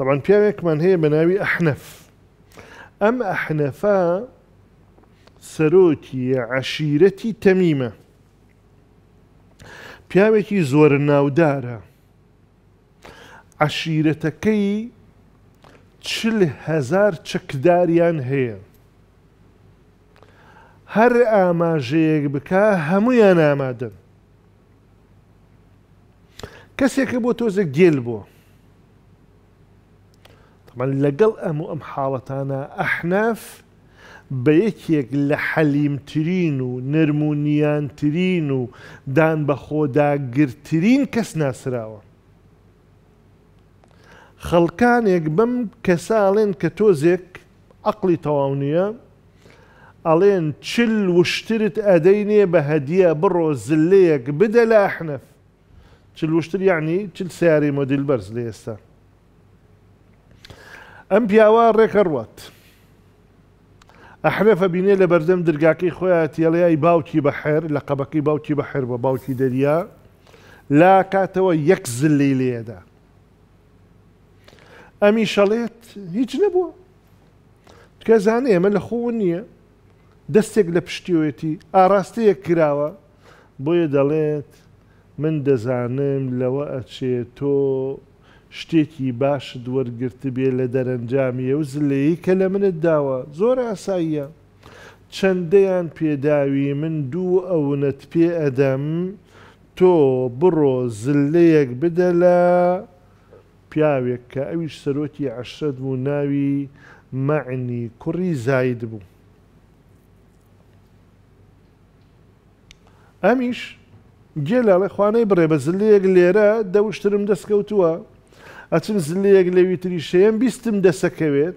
طبعا پیاوێکمان هەیە بە ناوی ئەحنەف ئەم ئەحنەفا سەرۆکی عشیرەتی تەمیمە پیاوێکی زۆر ناودارە عشیرەتەکەی چل هزار چەکداریان هەیە هەر ئاماژەیەک بکە هەمویان ئامادەن کەسێکە بۆ تۆزە گێل بووە بەڵ لەگەڵ ئەموو ئەم حاڵەتانە ئەحناف بە یەکێک لە حەلیمترین و نەرمونیانترین و دان بە خۆداگرترین کەس ناسراوە. خەڵکانێک بەم کەساڵێن کە تۆزێک عقلی تەواو نییە، ئەڵێن چل وشترت ئەدەینێ بە هەدیە بڕۆ زلەیەک بدە لە ئەحنەف. چل وشتر یعنی چل سیاری مۆدیل بەرز لە ئێستا. ئەم پیاوە ڕێکەڕوات ئەحرێفە بینێ لە بەردەم دررگاکەی خۆیان تێڵیای باوکی بەحێر لە قەبەکەی باوکی بەحێر بە باوکی دەریا لا کاتەوە یەک زلی لێدا ئەمی شەڵێت هیچ نەبووە تکە زانێ ئەمە لە خۆ نییە دەستێک لە پشتیوێتی ئاراستەیەک کراوە بۆیە دەڵێت من دەزانم لەوە ئەچێت تۆ شتێکی باش وەرگرت بێ لە دەرەنجامیە و زلەیە کە لە منت داوە زۆر ئاساییە چەندەیان پێداوی من دوو ئەوەت پێ ئەدەم تۆ بڕۆ زلەیەک بدە لە پیاوێک کە ئەویش سەرۆکی عشرەت بوو ناوی معنی کوڕی زاید بوو ئەمیش گێ لەڵێ خوانەی بڕێ بە زلەیەک لێرە دەوشترم دەستکەوتووە ئەچم زلەیەک لەوی تری شەیەم بیستم دەسەکەوێت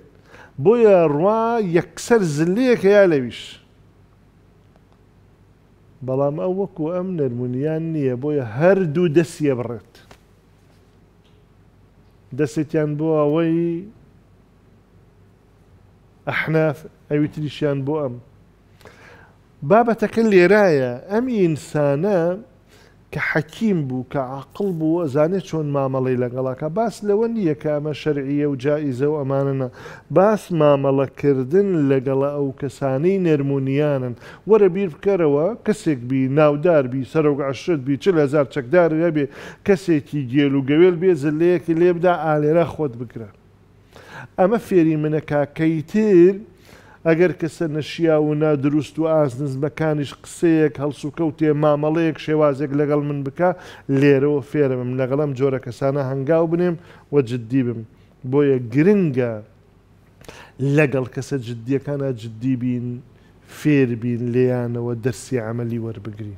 بۆیە ڕوا یەکسەر زلەیەک یا لەویش. بەڵام ئەو وەکو ئەم نەرمونیان نییە بۆیە هەردوو دەسیە بڕێت. دەستیان بۆ ئەوەی ئەحناف ئەوی تریشیان بۆ ئەم. بابەتەکە لێرایە ئەم ئینسانە کە حەکیم بوو کە عقل بوو زانێت چۆن مامەڵی لەگەڵاکە باس لەوە نییە کە ئەمە شەرعیە و جائیزە و ئەمانە باس مامەڵەکردن لەگەڵە ئەو کەسانەی نەرمونیانن وەرە بیر بکەرەوە کەسێک بی ناوداربی سەرۆگەعشت بی چ لەزار چەکدار هەبێ کەسێکی گێل و گەوێل بێ زلەیەکی لێبدا ئالێرە خۆت بکرە. ئەمە فێری منە کاکەیتر ئەگەر کەسە نەشیا و نادروست و ئازنزمەکانیش قسەیەک هەڵسوکەوتێ مامەڵەیەک شێوازێک لەگەڵ من بکە لێرەوە فێرەم لەگەڵم جۆرە کەسانە هەنگاو بنێم وە جددی بم بۆیە گرنگە لەگەڵ کەسە جددیەکانە جددی بین فێر بین لێیانەوە دەرسی عملی وەربگرین.